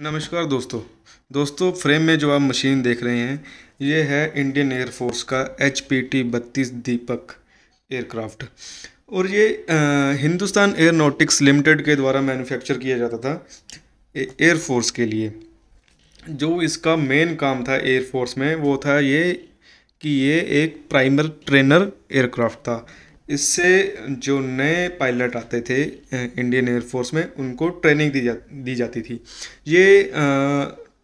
नमस्कार दोस्तों दोस्तों फ्रेम में जो आप मशीन देख रहे हैं ये है इंडियन एयरफोर्स का एच पी टी बत्तीस दीपक एयरक्राफ्ट और ये आ, हिंदुस्तान एयरनोटिक्स लिमिटेड के द्वारा मैन्युफैक्चर किया जाता था एयरफोर्स के लिए जो इसका मेन काम था एयरफोर्स में वो था ये कि ये एक प्राइमर ट्रेनर एयरक्राफ्ट था इससे जो नए पायलट आते थे इंडियन एयरफोर्स में उनको ट्रेनिंग दी जा दी जाती थी ये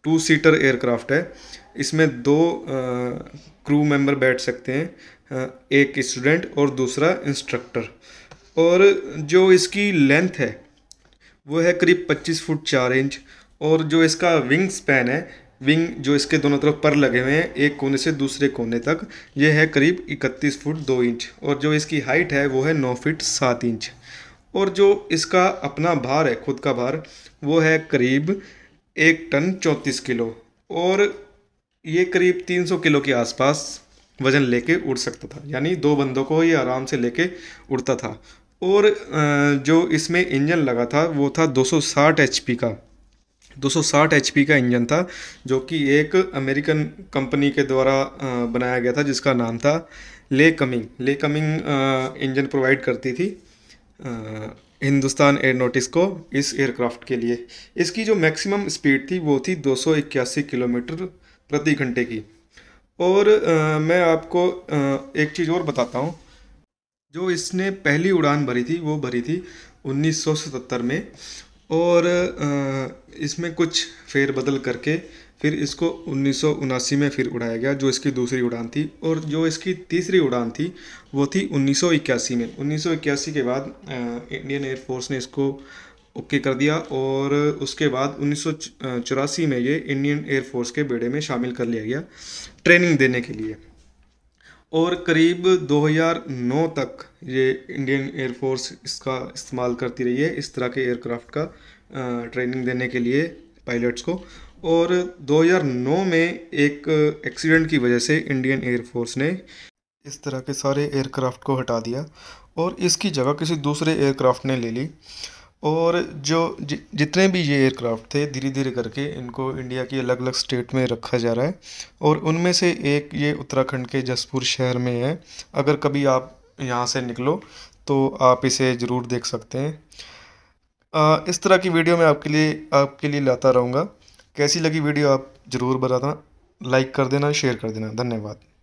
टू सीटर एयरक्राफ्ट है इसमें दो क्रू मेंबर बैठ सकते हैं एक स्टूडेंट और दूसरा इंस्ट्रक्टर और जो इसकी लेंथ है वो है करीब 25 फुट 4 इंच और जो इसका विंग स्पैन है विंग जो इसके दोनों तरफ पर लगे हुए हैं एक कोने से दूसरे कोने तक ये है करीब 31 फुट 2 इंच और जो इसकी हाइट है वो है 9 फीट 7 इंच और जो इसका अपना भार है खुद का भार वो है करीब एक टन चौंतीस किलो और ये करीब 300 किलो के आसपास वज़न लेके उड़ सकता था यानी दो बंदों को ये आराम से लेके उड़ता था और जो इसमें इंजन लगा था वो था दो सौ का 260 HP का इंजन था जो कि एक अमेरिकन कंपनी के द्वारा बनाया गया था जिसका नाम था ले कमिंग ले कमिंग इंजन प्रोवाइड करती थी हिंदुस्तान नोटिस को इस एयरक्राफ्ट के लिए इसकी जो मैक्सिमम स्पीड थी वो थी दो किलोमीटर प्रति घंटे की और आ, मैं आपको आ, एक चीज़ और बताता हूँ जो इसने पहली उड़ान भरी थी वो भरी थी 1977 में और इसमें कुछ फेरबदल करके फिर इसको उन्नीस में फिर उड़ाया गया जो इसकी दूसरी उड़ान थी और जो इसकी तीसरी उड़ान थी वो थी उन्नीस में उन्नीस के बाद इंडियन एयरफोर्स ने इसको ओके कर दिया और उसके बाद उन्नीस में ये इंडियन एयरफोर्स के बेड़े में शामिल कर लिया गया ट्रेनिंग देने के लिए और करीब 2009 तक ये इंडियन एयरफोर्स इसका इस्तेमाल करती रही है इस तरह के एयरक्राफ्ट का ट्रेनिंग देने के लिए पायलट्स को और 2009 में एक एक्सीडेंट की वजह से इंडियन एयरफोर्स ने इस तरह के सारे एयरक्राफ्ट को हटा दिया और इसकी जगह किसी दूसरे एयरक्राफ्ट ने ले ली और जो जि जितने भी ये एयरक्राफ़्ट थे धीरे धीरे करके इनको इंडिया की अलग अलग स्टेट में रखा जा रहा है और उनमें से एक ये उत्तराखंड के जसपुर शहर में है अगर कभी आप यहाँ से निकलो तो आप इसे ज़रूर देख सकते हैं आ, इस तरह की वीडियो मैं आपके लिए आपके लिए लाता रहूँगा कैसी लगी वीडियो आप ज़रूर बताना लाइक कर देना शेयर कर देना धन्यवाद